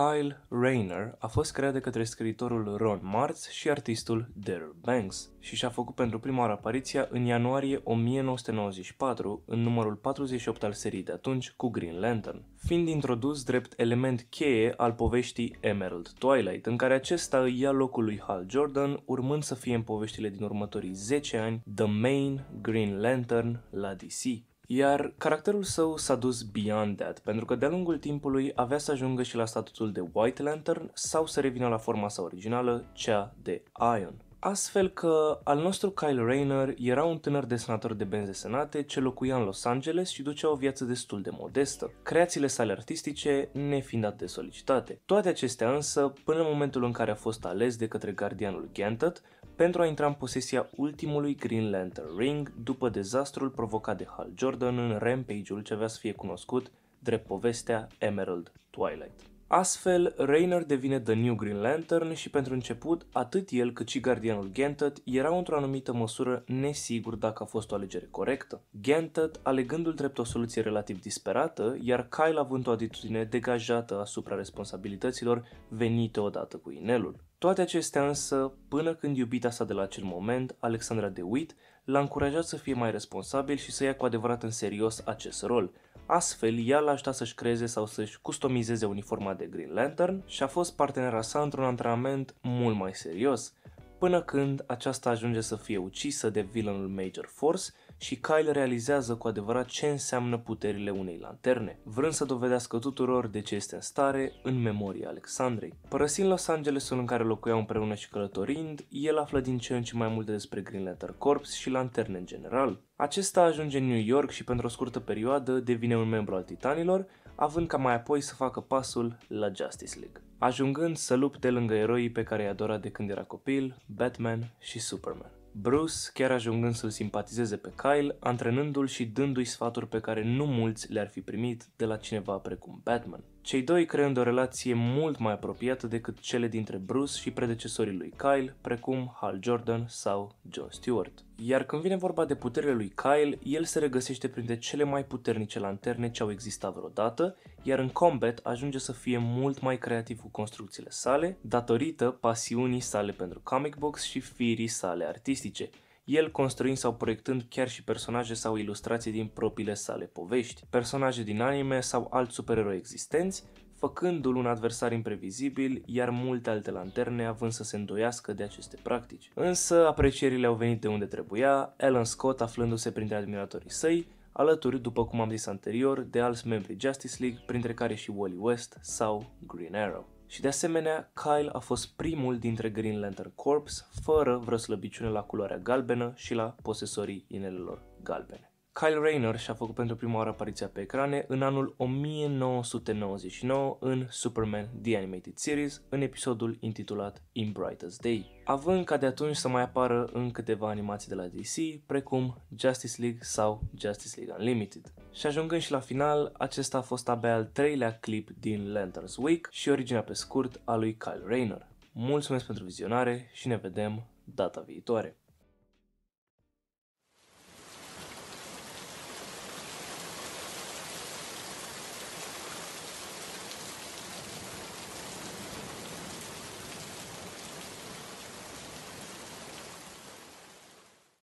Kyle Rayner a fost creat de către scriitorul Ron Martz și artistul Daryl Banks și și-a făcut pentru prima oară apariția în ianuarie 1994 în numărul 48 al serii de atunci cu Green Lantern, fiind introdus drept element cheie al poveștii Emerald Twilight, în care acesta îi ia locul lui Hal Jordan, urmând să fie în poveștile din următorii 10 ani The Main Green Lantern la DC iar caracterul său s-a dus beyond that, pentru că de-a lungul timpului avea să ajungă și la statutul de White Lantern sau să revină la forma sa originală, cea de Iron. Astfel că al nostru Kyle Rayner era un tânăr desenator de benzi desenate ce locuia în Los Angeles și ducea o viață destul de modestă, creațiile sale artistice nefiind atât de solicitate. Toate acestea însă, până în momentul în care a fost ales de către gardianul Gantet, pentru a intra în posesia ultimului Green Lantern Ring după dezastrul provocat de Hal Jordan în Rampage-ul ce avea să fie cunoscut drept povestea Emerald Twilight. Astfel, Rainer devine The New Green Lantern și pentru început, atât el cât și gardianul Gantet, erau într-o anumită măsură nesigur dacă a fost o alegere corectă. Gantet, alegându-l drept o soluție relativ disperată, iar Kyle având o atitudine degajată asupra responsabilităților venite odată cu inelul. Toate acestea însă, până când iubita sa de la acel moment, Alexandra de Witt, l-a încurajat să fie mai responsabil și să ia cu adevărat în serios acest rol. Astfel, ea l-a ajutat să-și creeze sau să-și customizeze uniforma de Green Lantern și a fost partenera sa într-un antrenament mult mai serios, până când aceasta ajunge să fie ucisă de villainul Major Force și Kyle realizează cu adevărat ce înseamnă puterile unei lanterne, vrând să dovedească tuturor de ce este în stare în memoria Alexandrei. Părăsind Los Angelesul în care locuiau împreună și călătorind, el află din ce în ce mai multe despre Green Lantern Corps și lanterne în general. Acesta ajunge în New York și pentru o scurtă perioadă devine un membru al Titanilor, având ca mai apoi să facă pasul la Justice League, ajungând să lupte lângă eroii pe care i-a adorat de când era copil, Batman și Superman. Bruce chiar ajungând să-l simpatizeze pe Kyle, antrenându-l și dându-i sfaturi pe care nu mulți le-ar fi primit de la cineva precum Batman cei doi creând o relație mult mai apropiată decât cele dintre Bruce și predecesorii lui Kyle, precum Hal Jordan sau John Stewart. Iar când vine vorba de puterile lui Kyle, el se regăsește printre cele mai puternice lanterne ce au existat vreodată, iar în combat ajunge să fie mult mai creativ cu construcțiile sale, datorită pasiunii sale pentru comic books și firii sale artistice – el construind sau proiectând chiar și personaje sau ilustrații din propriile sale povești, personaje din anime sau alți supereroi existenți, făcându-l un adversar imprevizibil, iar multe alte lanterne având să se îndoiască de aceste practici. Însă, aprecierile au venit de unde trebuia, Alan Scott aflându-se printre admiratorii săi, alături, după cum am zis anterior, de alți membri Justice League, printre care și Wally West sau Green Arrow. Și de asemenea, Kyle a fost primul dintre Green Lantern Corps fără vreo slăbiciune la culoarea galbenă și la posesorii inelelor galbene. Kyle Rayner și-a făcut pentru prima oară apariția pe ecrane în anul 1999 în Superman The Animated Series, în episodul intitulat In Brightest Day, având ca de atunci să mai apară în câteva animații de la DC, precum Justice League sau Justice League Unlimited. Și ajungând și la final, acesta a fost abia al treilea clip din Lanterns Week și originea pe scurt a lui Kyle Rayner. Mulțumesc pentru vizionare și ne vedem data viitoare!